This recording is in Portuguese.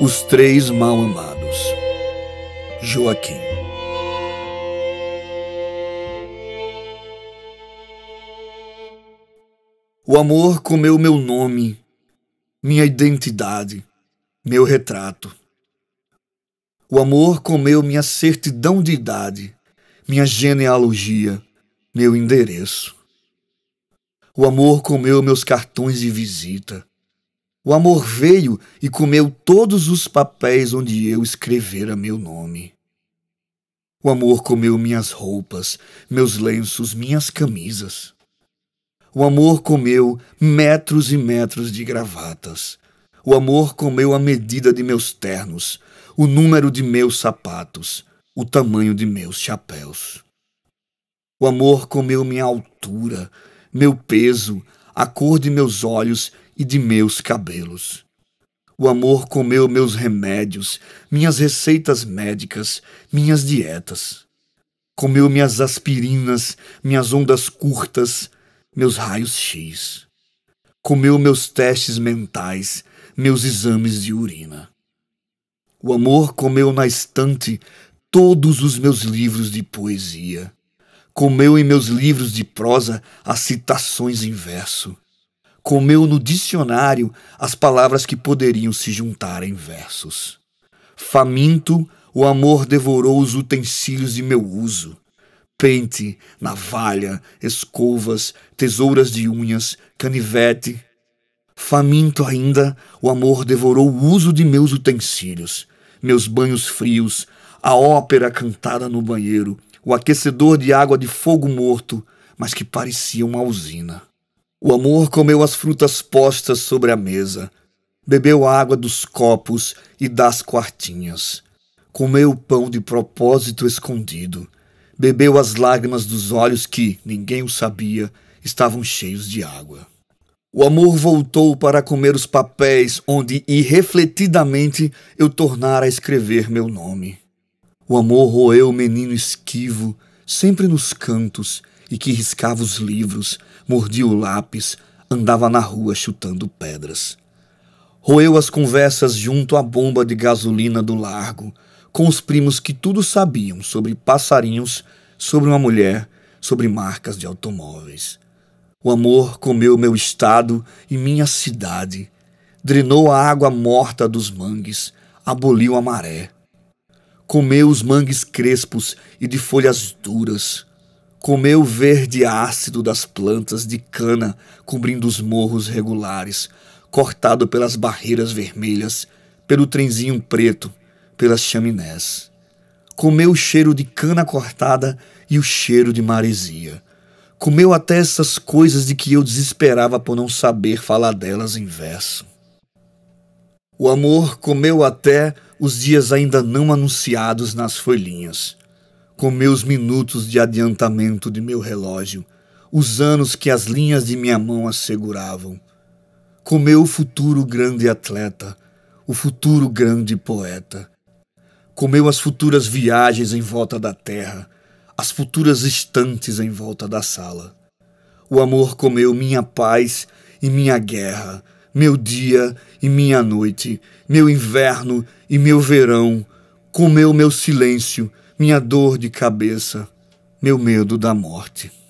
Os Três Mal Amados Joaquim O amor comeu meu nome, minha identidade, meu retrato. O amor comeu minha certidão de idade, minha genealogia, meu endereço. O amor comeu meus cartões de visita, o amor veio e comeu todos os papéis onde eu escrevera meu nome. O amor comeu minhas roupas, meus lenços, minhas camisas. O amor comeu metros e metros de gravatas. O amor comeu a medida de meus ternos, o número de meus sapatos, o tamanho de meus chapéus. O amor comeu minha altura, meu peso, a cor de meus olhos e de meus cabelos. O amor comeu meus remédios, minhas receitas médicas, minhas dietas. Comeu minhas aspirinas, minhas ondas curtas, meus raios X. Comeu meus testes mentais, meus exames de urina. O amor comeu na estante todos os meus livros de poesia. Comeu em meus livros de prosa as citações em verso comeu no dicionário as palavras que poderiam se juntar em versos. Faminto, o amor devorou os utensílios de meu uso. Pente, navalha, escovas, tesouras de unhas, canivete. Faminto ainda, o amor devorou o uso de meus utensílios, meus banhos frios, a ópera cantada no banheiro, o aquecedor de água de fogo morto, mas que parecia uma usina. O amor comeu as frutas postas sobre a mesa, bebeu a água dos copos e das quartinhas, comeu o pão de propósito escondido, bebeu as lágrimas dos olhos que, ninguém o sabia, estavam cheios de água. O amor voltou para comer os papéis onde irrefletidamente eu tornara a escrever meu nome. O amor roeu o menino esquivo, sempre nos cantos, e que riscava os livros, mordia o lápis, andava na rua chutando pedras. Roeu as conversas junto à bomba de gasolina do largo, com os primos que tudo sabiam sobre passarinhos, sobre uma mulher, sobre marcas de automóveis. O amor comeu meu estado e minha cidade, drenou a água morta dos mangues, aboliu a maré. Comeu os mangues crespos e de folhas duras, Comeu o verde ácido das plantas de cana, cobrindo os morros regulares, cortado pelas barreiras vermelhas, pelo trenzinho preto, pelas chaminés. Comeu o cheiro de cana cortada e o cheiro de maresia. Comeu até essas coisas de que eu desesperava por não saber falar delas em verso. O amor comeu até os dias ainda não anunciados nas folhinhas. Comeu os minutos de adiantamento de meu relógio, os anos que as linhas de minha mão asseguravam. Comeu o futuro grande atleta, o futuro grande poeta. Comeu as futuras viagens em volta da terra, as futuras estantes em volta da sala. O amor comeu minha paz e minha guerra, meu dia e minha noite, meu inverno e meu verão, comeu meu silêncio, minha dor de cabeça, meu medo da morte.